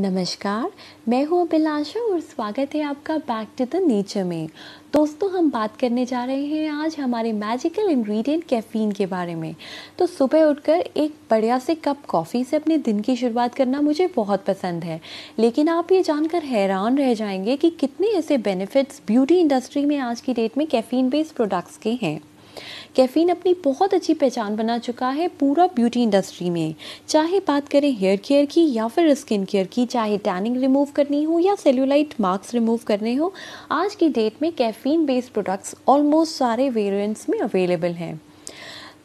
नमस्कार मैं हूँ अभिलाषा और स्वागत है आपका बैक टू द नेचर में दोस्तों हम बात करने जा रहे हैं आज हमारे मैजिकल इंग्रेडिएंट कैफीन के बारे में तो सुबह उठकर एक बढ़िया से कप कॉफ़ी से अपने दिन की शुरुआत करना मुझे बहुत पसंद है लेकिन आप ये जानकर हैरान रह जाएंगे कि कितने ऐसे बेनिफिट्स ब्यूटी इंडस्ट्री में आज की डेट में कैफीन बेस्ड प्रोडक्ट्स के हैं कैफीन अपनी बहुत अच्छी पहचान बना चुका है पूरा ब्यूटी इंडस्ट्री में चाहे बात करें हेयर केयर की या फिर स्किन केयर की चाहे टैनिंग रिमूव करनी हो या सेलुलाइट मार्क्स रिमूव करने हो आज की डेट में कैफीन बेस्ड प्रोडक्ट्स ऑलमोस्ट सारे वेरियंट्स में अवेलेबल हैं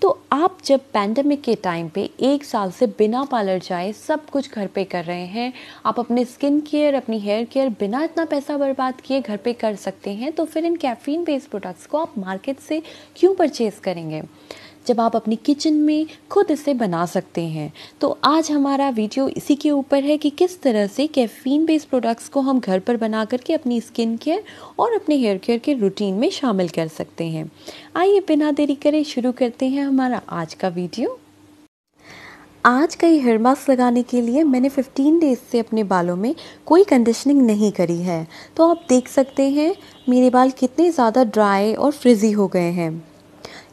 तो आप जब पैंडमिक के टाइम पे एक साल से बिना पार्लर जाए सब कुछ घर पे कर रहे हैं आप अपने स्किन केयर अपनी हेयर केयर बिना इतना पैसा बर्बाद किए घर पे कर सकते हैं तो फिर इन कैफीन बेस्ड प्रोडक्ट्स को आप मार्केट से क्यों परचेज़ करेंगे जब आप अपनी किचन में खुद इसे बना सकते हैं तो आज हमारा वीडियो इसी के ऊपर है कि किस तरह से कैफीन बेस्ड प्रोडक्ट्स को हम घर पर बना करके अपनी स्किन केयर और अपने हेयर केयर के रूटीन में शामिल कर सकते हैं आइए बिना देरी करे शुरू करते हैं हमारा आज का वीडियो आज का ये हेयर मास्क लगाने के लिए मैंने 15 डेज से अपने बालों में कोई कंडीशनिंग नहीं करी है तो आप देख सकते हैं मेरे बाल कितने ज़्यादा ड्राई और फ्रिजी हो गए हैं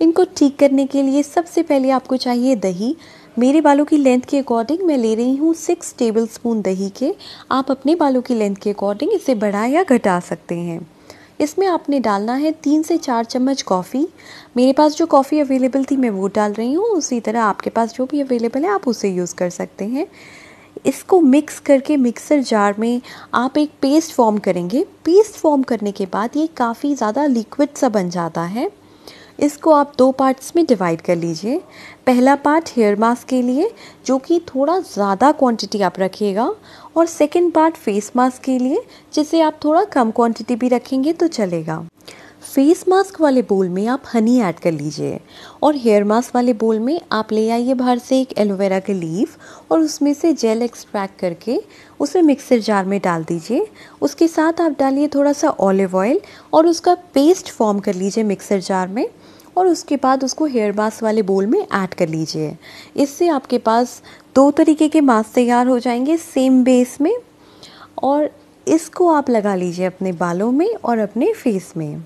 इनको ठीक करने के लिए सबसे पहले आपको चाहिए दही मेरे बालों की लेंथ के अकॉर्डिंग मैं ले रही हूँ सिक्स टेबल स्पून दही के आप अपने बालों की लेंथ के अकॉर्डिंग इसे बढ़ा या घटा सकते हैं इसमें आपने डालना है तीन से चार चम्मच कॉफ़ी मेरे पास जो कॉफ़ी अवेलेबल थी मैं वो डाल रही हूँ उसी तरह आपके पास जो भी अवेलेबल है आप उसे यूज़ कर सकते हैं इसको मिक्स करके मिक्सर जार में आप एक पेस्ट फॉर्म करेंगे पेस्ट फॉर्म करने के बाद ये काफ़ी ज़्यादा लिक्विड सा बन जाता है इसको आप दो पार्ट्स में डिवाइड कर लीजिए पहला पार्ट हेयर मास्क के लिए जो कि थोड़ा ज़्यादा क्वांटिटी आप रखिएगा और सेकंड पार्ट फेस मास्क के लिए जिसे आप थोड़ा कम क्वांटिटी भी रखेंगे तो चलेगा फेस मास्क वाले बोल में आप हनी ऐड कर लीजिए और हेयर मास्क वाले बोल में आप ले आइए बाहर से एक एलोवेरा के लीफ और उसमें से जेल एक्सट्रैक्ट करके उसे मिक्सर जार में डाल दीजिए उसके साथ आप डालिए थोड़ा सा ऑलिव ऑयल और उसका पेस्ट फॉर्म कर लीजिए मिक्सर जार में और उसके बाद उसको हेयर मास्क वाले बोल में ऐड कर लीजिए इससे आपके पास दो तरीके के मास्क तैयार हो जाएंगे सेम बेस में और इसको आप लगा लीजिए अपने बालों में और अपने फेस में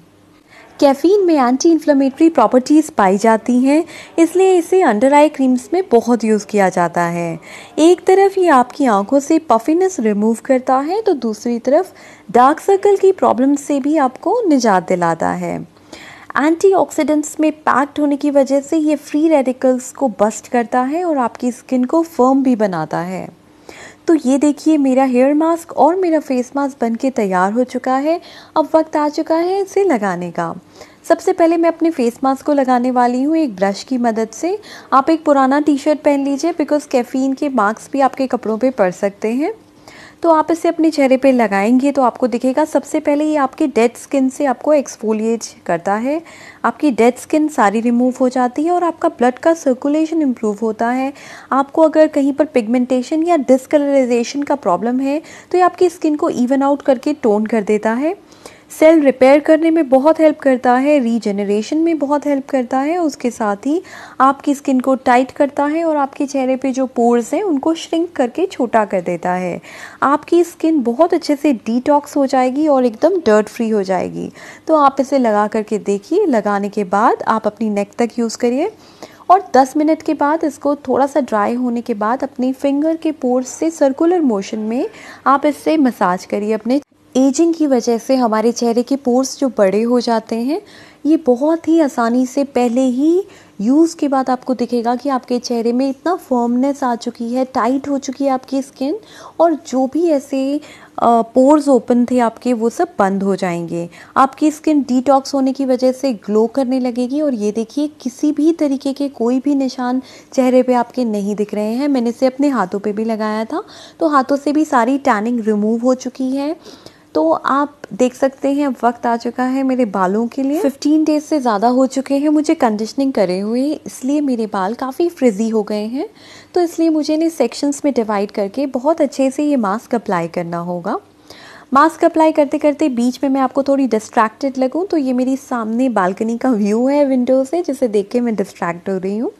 कैफ़ीन में एंटी इन्फ्लेमेटरी प्रॉपर्टीज़ पाई जाती हैं इसलिए इसे अंडर आई क्रीम्स में बहुत यूज़ किया जाता है एक तरफ ये आपकी आंखों से पफिनेस रिमूव करता है तो दूसरी तरफ डार्क सर्कल की प्रॉब्लम से भी आपको निजात दिलाता है एंटीऑक्सीडेंट्स में पैक्ड होने की वजह से ये फ्री रेडिकल्स को बस्ट करता है और आपकी स्किन को फर्म भी बनाता है तो ये देखिए मेरा हेयर मास्क और मेरा फेस मास्क बन के तैयार हो चुका है अब वक्त आ चुका है इसे लगाने का सबसे पहले मैं अपने फेस मास्क को लगाने वाली हूँ एक ब्रश की मदद से आप एक पुराना टी शर्ट पहन लीजिए बिकॉज कैफ़ीन के मार्क्स भी आपके कपड़ों पे पड़ सकते हैं तो आप इसे अपने चेहरे पे लगाएंगे तो आपको दिखेगा सबसे पहले ये आपकी डेड स्किन से आपको एक्सफोलिएट करता है आपकी डेड स्किन सारी रिमूव हो जाती है और आपका ब्लड का सर्कुलेशन इम्प्रूव होता है आपको अगर कहीं पर पिगमेंटेशन या डिसकलराइजेशन का प्रॉब्लम है तो ये आपकी स्किन को इवन आउट करके टोन कर देता है सेल रिपेयर करने में बहुत हेल्प करता है रीजनरेशन में बहुत हेल्प करता है उसके साथ ही आपकी स्किन को टाइट करता है और आपके चेहरे पे जो पोर्स हैं उनको श्रिंक करके छोटा कर देता है आपकी स्किन बहुत अच्छे से डिटॉक्स हो जाएगी और एकदम डर्ट फ्री हो जाएगी तो आप इसे लगा करके देखिए लगाने के बाद आप अपनी नेक तक यूज़ करिए और 10 मिनट के बाद इसको थोड़ा सा ड्राई होने के बाद अपनी फिंगर के पोर्स से सर्कुलर मोशन में आप इससे मसाज करिए अपने एजिंग की वजह से हमारे चेहरे के पोर्स जो बड़े हो जाते हैं ये बहुत ही आसानी से पहले ही यूज़ के बाद आपको दिखेगा कि आपके चेहरे में इतना फर्मनेस आ चुकी है टाइट हो चुकी है आपकी स्किन और जो भी ऐसे पोर्स ओपन थे आपके वो सब बंद हो जाएंगे आपकी स्किन डिटॉक्स होने की वजह से ग्लो करने लगेगी और ये देखिए किसी भी तरीके के कोई भी निशान चेहरे पे आपके नहीं दिख रहे हैं मैंने इसे अपने हाथों पे भी लगाया था तो हाथों से भी सारी टैनिंग रिमूव हो चुकी है तो आप देख सकते हैं अब वक्त आ चुका है मेरे बालों के लिए 15 डेज से ज़्यादा हो चुके हैं मुझे कंडीशनिंग करे हुए इसलिए मेरे बाल काफ़ी फ्रिजी हो गए हैं तो इसलिए मुझे इन्हें सेक्शंस में डिवाइड करके बहुत अच्छे से ये मास्क अप्लाई करना होगा मास्क अप्लाई करते करते बीच में मैं आपको थोड़ी डिस्ट्रैक्टेड लगूँ तो ये मेरी सामने बालकनी का व्यू है विंडो से जिसे देख के मैं डिस्ट्रैक्ट हो रही हूँ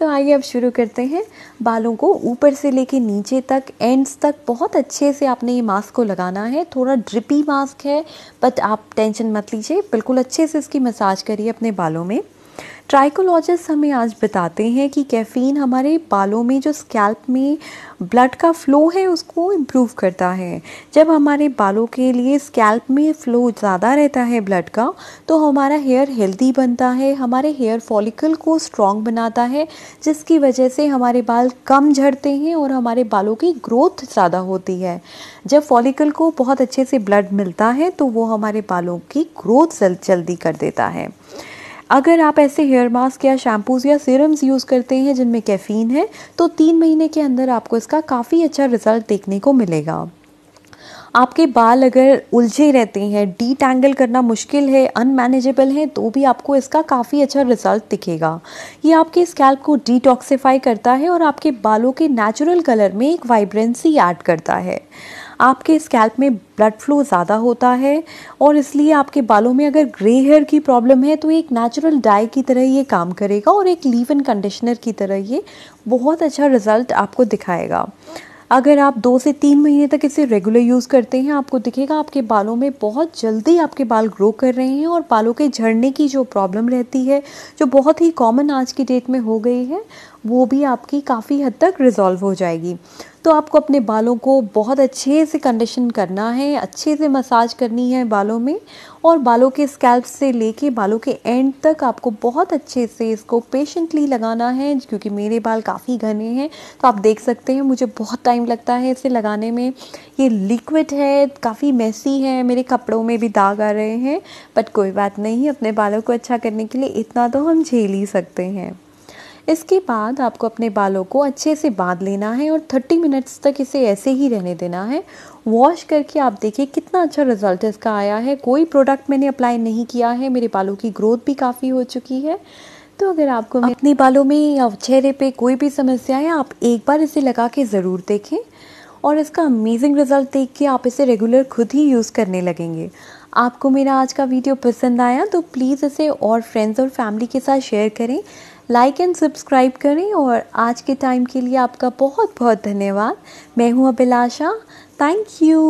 तो आइए अब शुरू करते हैं बालों को ऊपर से लेके नीचे तक एंड्स तक बहुत अच्छे से आपने ये मास्क को लगाना है थोड़ा ड्रिपी मास्क है बट आप टेंशन मत लीजिए बिल्कुल अच्छे से इसकी मसाज करिए अपने बालों में ट्राइकोलॉजिस्ट हमें आज बताते हैं कि कैफ़ीन हमारे बालों में जो स्कैल्प में ब्लड का फ़्लो है उसको इम्प्रूव करता है जब हमारे बालों के लिए स्कैल्प में फ़्लो ज़्यादा रहता है ब्लड का तो हमारा हेयर हेल्दी बनता है हमारे हेयर फॉलिकल को स्ट्रॉन्ग बनाता है जिसकी वजह से हमारे बाल कम झड़ते हैं और हमारे बालों की ग्रोथ ज़्यादा होती है जब फॉलिकल को बहुत अच्छे से ब्लड मिलता है तो वो हमारे बालों की ग्रोथ जल्दी कर देता है अगर आप ऐसे हेयर मास्क या शैम्पूज़ या सीरम्स यूज़ करते हैं जिनमें कैफ़ीन है तो तीन महीने के अंदर आपको इसका काफ़ी अच्छा रिजल्ट देखने को मिलेगा आपके बाल अगर उलझे रहते हैं डी टैंगल करना मुश्किल है अनमैनेजेबल है तो भी आपको इसका काफ़ी अच्छा रिजल्ट दिखेगा ये आपके स्कैल्प को डिटॉक्सीफाई करता है और आपके बालों के नेचुरल कलर में एक वाइब्रेंसी ऐड करता है आपके स्कैल्प में ब्लड फ्लो ज़्यादा होता है और इसलिए आपके बालों में अगर ग्रे हेयर की प्रॉब्लम है तो एक नेचुरल डाई की तरह ये काम करेगा और एक लीव इन कंडीशनर की तरह ये बहुत अच्छा रिजल्ट आपको दिखाएगा अगर आप दो से तीन महीने तक इसे रेगुलर यूज़ करते हैं आपको दिखेगा आपके बालों में बहुत जल्दी आपके बाल ग्रो कर रहे हैं और बालों के झड़ने की जो प्रॉब्लम रहती है जो बहुत ही कॉमन आज की डेट में हो गई है वो भी आपकी काफ़ी हद तक रिजॉल्व हो जाएगी तो आपको अपने बालों को बहुत अच्छे से कंडीशन करना है अच्छे से मसाज करनी है बालों में और बालों के स्कैल्प से लेके बालों के एंड तक आपको बहुत अच्छे से इसको पेशेंटली लगाना है क्योंकि मेरे बाल काफ़ी घने हैं तो आप देख सकते हैं मुझे बहुत टाइम लगता है इसे लगाने में ये लिक्विड है काफ़ी मैसी है मेरे कपड़ों में भी दाग आ रहे हैं बट कोई बात नहीं अपने बालों को अच्छा करने के लिए इतना तो हम झेल ही सकते हैं इसके बाद आपको अपने बालों को अच्छे से बांध लेना है और 30 मिनट्स तक इसे ऐसे ही रहने देना है वॉश करके आप देखिए कितना अच्छा रिजल्ट इसका आया है कोई प्रोडक्ट मैंने अप्लाई नहीं किया है मेरे बालों की ग्रोथ भी काफ़ी हो चुकी है तो अगर आपको अपने बालों में या चेहरे पे कोई भी समस्या है आप एक बार इसे लगा के ज़रूर देखें और इसका अमेजिंग रिज़ल्ट देख के आप इसे रेगुलर खुद ही यूज़ करने लगेंगे आपको मेरा आज का वीडियो पसंद आया तो प्लीज़ इसे और फ्रेंड्स और फैमिली के साथ शेयर करें लाइक एंड सब्सक्राइब करें और आज के टाइम के लिए आपका बहुत बहुत धन्यवाद मैं हूँ अभिलाषा थैंक यू